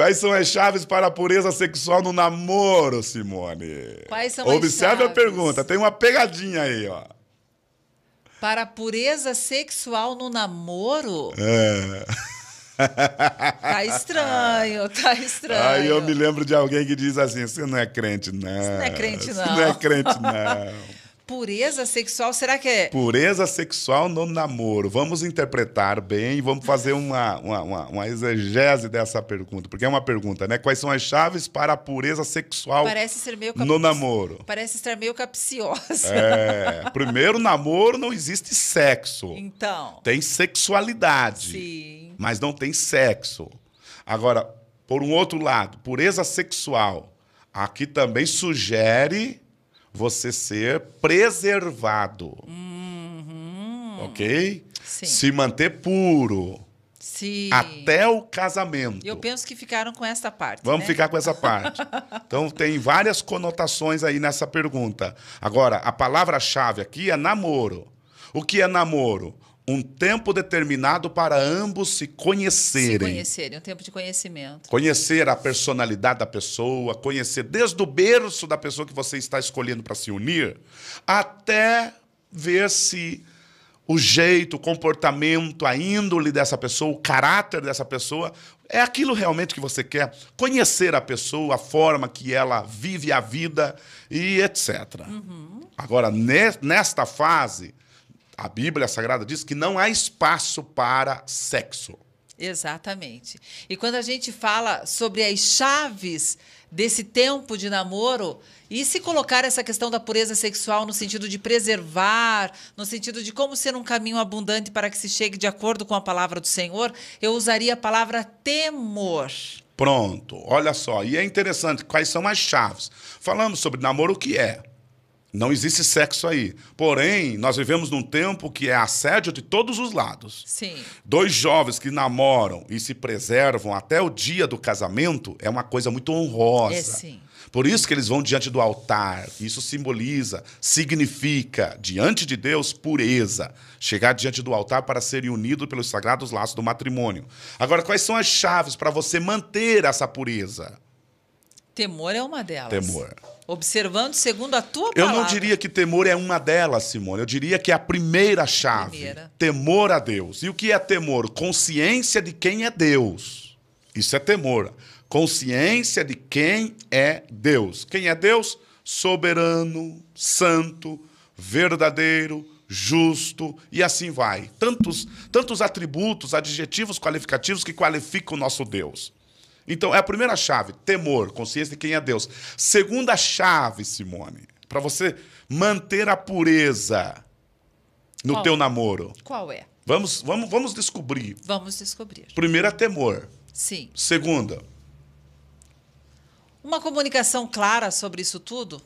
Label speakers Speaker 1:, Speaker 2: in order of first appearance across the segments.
Speaker 1: Quais são as chaves para a pureza sexual no namoro, Simone?
Speaker 2: Quais são Observe as chaves? Observe a
Speaker 1: pergunta, tem uma pegadinha aí, ó.
Speaker 2: Para a pureza sexual no namoro?
Speaker 1: É. Tá
Speaker 2: estranho, tá estranho. Aí eu
Speaker 1: me lembro de alguém que diz assim: você não é crente, não. Você não é crente, não. Você não é crente, não.
Speaker 2: Pureza sexual, será que é?
Speaker 1: Pureza sexual no namoro. Vamos interpretar bem, vamos fazer uma, uma, uma, uma exegese dessa pergunta, porque é uma pergunta, né? Quais são as chaves para a pureza sexual Parece ser meio cap... no namoro?
Speaker 2: Parece ser meio capciosa. É.
Speaker 1: Primeiro, namoro não existe sexo. Então. Tem sexualidade. Sim. Mas não tem sexo. Agora, por um outro lado, pureza sexual. Aqui também sugere você ser preservado. Uhum. Ok? Sim. Se manter puro.
Speaker 2: Sim. Até
Speaker 1: o casamento.
Speaker 2: Eu penso que ficaram com essa parte. Vamos né? ficar
Speaker 1: com essa parte. então, tem várias conotações aí nessa pergunta. Agora, a palavra-chave aqui é namoro. O que é namoro? um tempo determinado para ambos se conhecerem. Se
Speaker 2: conhecerem, um tempo de conhecimento.
Speaker 1: Conhecer a personalidade da pessoa, conhecer desde o berço da pessoa que você está escolhendo para se unir, até ver se o jeito, o comportamento, a índole dessa pessoa, o caráter dessa pessoa é aquilo realmente que você quer. Conhecer a pessoa, a forma que ela vive a vida e etc. Uhum. Agora, nesta fase a Bíblia Sagrada diz que não há espaço para sexo.
Speaker 2: Exatamente. E quando a gente fala sobre as chaves desse tempo de namoro, e se colocar essa questão da pureza sexual no sentido de preservar, no sentido de como ser um caminho abundante para que se chegue de acordo com a palavra do Senhor, eu usaria a palavra temor.
Speaker 1: Pronto, olha só. E é interessante, quais são as chaves? Falamos sobre namoro, o que é? Não existe sexo aí. Porém, nós vivemos num tempo que é assédio de todos os lados. Sim. Dois jovens que namoram e se preservam até o dia do casamento é uma coisa muito honrosa. É sim. Por isso que eles vão diante do altar. Isso simboliza, significa, diante de Deus, pureza. Chegar diante do altar para serem unidos pelos sagrados laços do matrimônio. Agora, quais são as chaves para você manter essa pureza?
Speaker 2: Temor é uma delas. Temor observando segundo a tua palavra. Eu não diria
Speaker 1: que temor é uma delas, Simone. Eu diria que é a primeira chave. Primeira. Temor a Deus. E o que é temor? Consciência de quem é Deus. Isso é temor. Consciência de quem é Deus. Quem é Deus? Soberano, santo, verdadeiro, justo e assim vai. Tantos, tantos atributos, adjetivos qualificativos que qualificam o nosso Deus. Então, é a primeira chave: temor, consciência de quem é Deus. Segunda chave, Simone, para você manter a pureza no Qual? teu namoro. Qual é? Vamos, vamos, vamos descobrir.
Speaker 2: Vamos descobrir.
Speaker 1: Primeiro é temor. Sim. Segunda.
Speaker 2: Uma comunicação clara sobre isso tudo?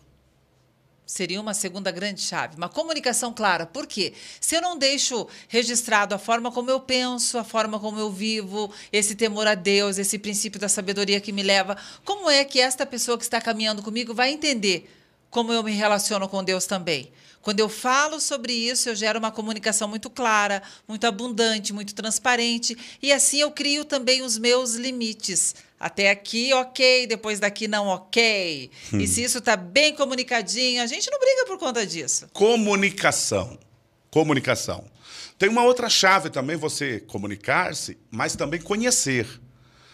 Speaker 2: Seria uma segunda grande chave. Uma comunicação clara. Por quê? Se eu não deixo registrado a forma como eu penso, a forma como eu vivo, esse temor a Deus, esse princípio da sabedoria que me leva, como é que esta pessoa que está caminhando comigo vai entender como eu me relaciono com Deus também? Quando eu falo sobre isso, eu gero uma comunicação muito clara, muito abundante, muito transparente, e assim eu crio também os meus limites até aqui, ok, depois daqui, não ok. Hum. E se isso está bem comunicadinho, a gente não briga por conta disso.
Speaker 1: Comunicação. Comunicação. Tem uma outra chave também, você comunicar-se, mas também conhecer.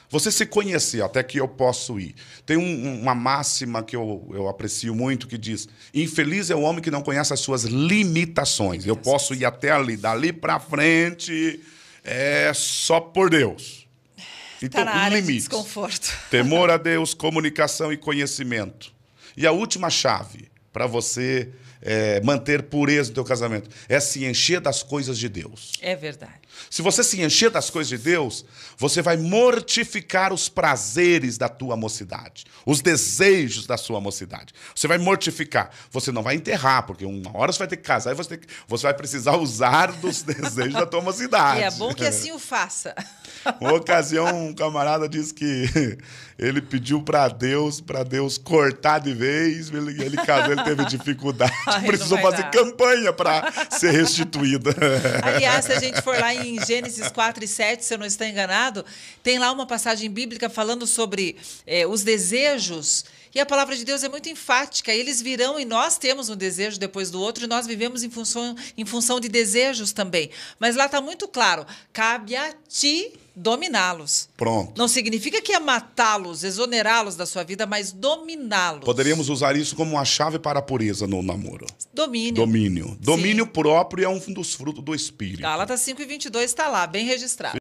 Speaker 1: Você se conhecer, até que eu posso ir. Tem um, uma máxima que eu, eu aprecio muito que diz: infeliz é o homem que não conhece as suas limitações. Eu posso ir até ali, dali para frente é só por Deus. Então, tá limites. De
Speaker 2: desconforto.
Speaker 1: Temor a Deus, comunicação e conhecimento. E a última chave para você é, manter pureza no teu casamento? É se encher das coisas de Deus.
Speaker 2: É verdade.
Speaker 1: Se você se encher das coisas de Deus, você vai mortificar os prazeres da tua mocidade, os desejos da sua mocidade. Você vai mortificar. Você não vai enterrar, porque uma hora você vai ter que casar e você, que, você vai precisar usar dos desejos da tua mocidade. E é bom que assim
Speaker 2: o faça.
Speaker 1: Uma ocasião, um camarada disse que ele pediu para Deus, para Deus cortar de vez, ele, ele casou, ele teve dificuldade. Ai, ah, tipo, precisou fazer dar. campanha para ser restituída. Aliás, se a gente for lá em Gênesis 4
Speaker 2: e 7, se eu não estou enganado, tem lá uma passagem bíblica falando sobre é, os desejos e a palavra de Deus é muito enfática. Eles virão e nós temos um desejo depois do outro e nós vivemos em função, em função de desejos também. Mas lá está muito claro: cabe a ti dominá-los. Pronto. Não significa que é matá-los, exonerá-los da sua vida, mas dominá-los.
Speaker 1: Poderíamos usar isso como uma chave para a pureza no namoro. Domínio. Domínio. Domínio Sim. próprio é um dos frutos do Espírito.
Speaker 2: Gálatas 5 e 22 está lá, bem registrado.